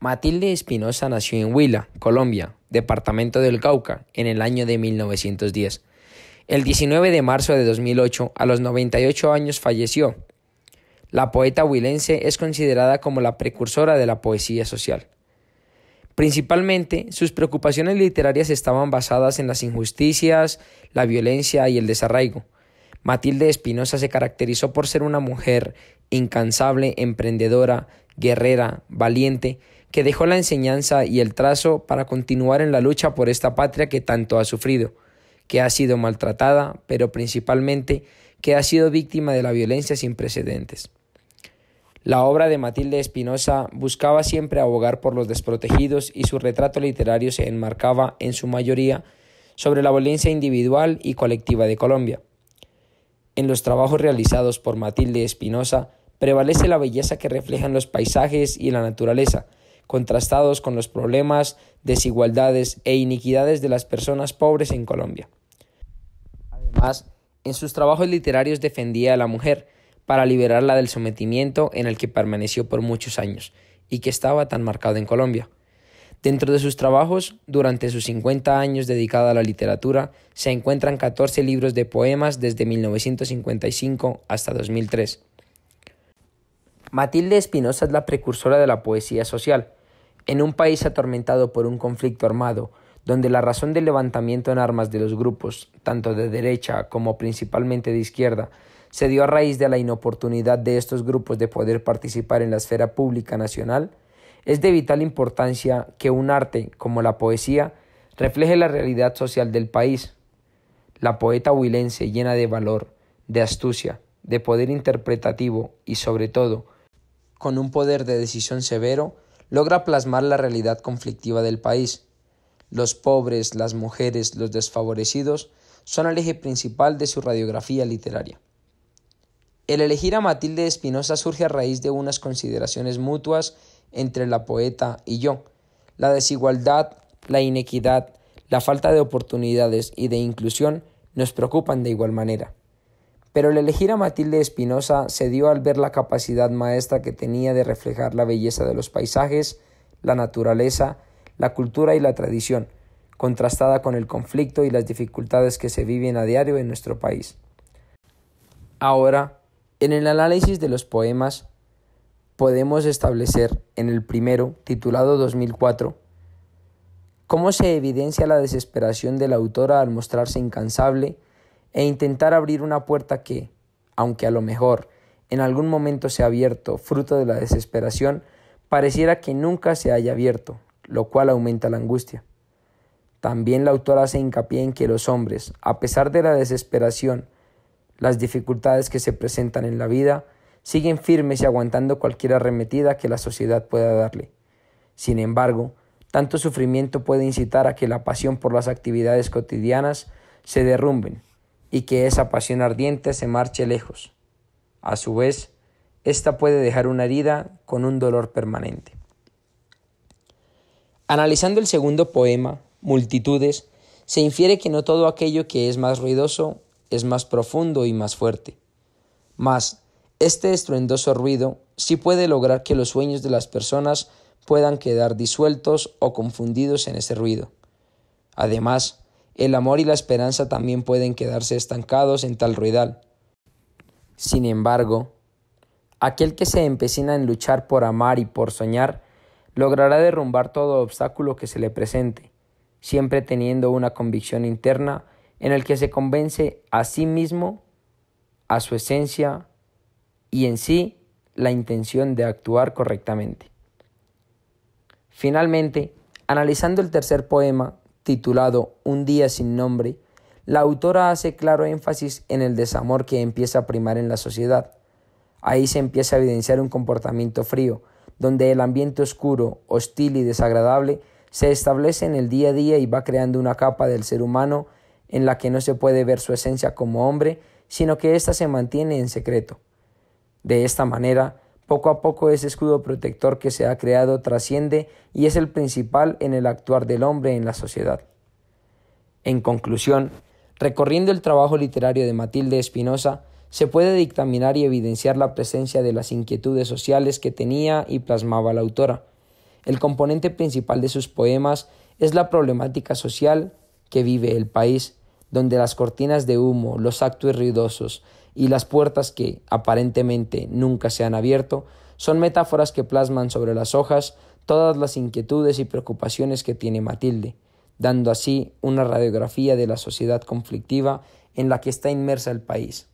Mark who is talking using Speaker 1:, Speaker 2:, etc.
Speaker 1: Matilde Espinosa nació en Huila, Colombia, departamento del Cauca, en el año de 1910. El 19 de marzo de 2008, a los 98 años, falleció. La poeta huilense es considerada como la precursora de la poesía social. Principalmente, sus preocupaciones literarias estaban basadas en las injusticias, la violencia y el desarraigo. Matilde Espinosa se caracterizó por ser una mujer incansable, emprendedora, guerrera, valiente, que dejó la enseñanza y el trazo para continuar en la lucha por esta patria que tanto ha sufrido, que ha sido maltratada, pero principalmente que ha sido víctima de la violencia sin precedentes. La obra de Matilde Espinosa buscaba siempre abogar por los desprotegidos y su retrato literario se enmarcaba en su mayoría sobre la violencia individual y colectiva de Colombia. En los trabajos realizados por Matilde Espinosa prevalece la belleza que reflejan los paisajes y la naturaleza, contrastados con los problemas, desigualdades e iniquidades de las personas pobres en Colombia. Además, en sus trabajos literarios defendía a la mujer para liberarla del sometimiento en el que permaneció por muchos años y que estaba tan marcado en Colombia. Dentro de sus trabajos, durante sus 50 años dedicada a la literatura, se encuentran 14 libros de poemas desde 1955 hasta 2003. Matilde Espinosa es la precursora de la poesía social, en un país atormentado por un conflicto armado, donde la razón del levantamiento en armas de los grupos, tanto de derecha como principalmente de izquierda, se dio a raíz de la inoportunidad de estos grupos de poder participar en la esfera pública nacional, es de vital importancia que un arte como la poesía refleje la realidad social del país. La poeta huilense llena de valor, de astucia, de poder interpretativo y sobre todo, con un poder de decisión severo, logra plasmar la realidad conflictiva del país. Los pobres, las mujeres, los desfavorecidos son el eje principal de su radiografía literaria. El elegir a Matilde Espinosa surge a raíz de unas consideraciones mutuas entre la poeta y yo. La desigualdad, la inequidad, la falta de oportunidades y de inclusión nos preocupan de igual manera. Pero el elegir a Matilde Espinosa se dio al ver la capacidad maestra que tenía de reflejar la belleza de los paisajes, la naturaleza, la cultura y la tradición, contrastada con el conflicto y las dificultades que se viven a diario en nuestro país. Ahora, en el análisis de los poemas, podemos establecer en el primero, titulado 2004, cómo se evidencia la desesperación de la autora al mostrarse incansable e intentar abrir una puerta que, aunque a lo mejor en algún momento se ha abierto fruto de la desesperación, pareciera que nunca se haya abierto, lo cual aumenta la angustia. También la autora hace hincapié en que los hombres, a pesar de la desesperación, las dificultades que se presentan en la vida, siguen firmes y aguantando cualquier arremetida que la sociedad pueda darle. Sin embargo, tanto sufrimiento puede incitar a que la pasión por las actividades cotidianas se derrumben y que esa pasión ardiente se marche lejos. A su vez, ésta puede dejar una herida con un dolor permanente. Analizando el segundo poema, Multitudes, se infiere que no todo aquello que es más ruidoso es más profundo y más fuerte. Mas, este estruendoso ruido sí puede lograr que los sueños de las personas puedan quedar disueltos o confundidos en ese ruido. Además, el amor y la esperanza también pueden quedarse estancados en tal ruidal. Sin embargo, aquel que se empecina en luchar por amar y por soñar, logrará derrumbar todo obstáculo que se le presente, siempre teniendo una convicción interna en el que se convence a sí mismo, a su esencia y en sí la intención de actuar correctamente. Finalmente, analizando el tercer poema, titulado Un día sin nombre, la autora hace claro énfasis en el desamor que empieza a primar en la sociedad. Ahí se empieza a evidenciar un comportamiento frío, donde el ambiente oscuro, hostil y desagradable se establece en el día a día y va creando una capa del ser humano en la que no se puede ver su esencia como hombre, sino que ésta se mantiene en secreto. De esta manera, poco a poco ese escudo protector que se ha creado trasciende y es el principal en el actuar del hombre en la sociedad. En conclusión, recorriendo el trabajo literario de Matilde Espinosa, se puede dictaminar y evidenciar la presencia de las inquietudes sociales que tenía y plasmaba la autora. El componente principal de sus poemas es la problemática social que vive el país, donde las cortinas de humo, los actos ruidosos, y las puertas que aparentemente nunca se han abierto son metáforas que plasman sobre las hojas todas las inquietudes y preocupaciones que tiene Matilde, dando así una radiografía de la sociedad conflictiva en la que está inmersa el país.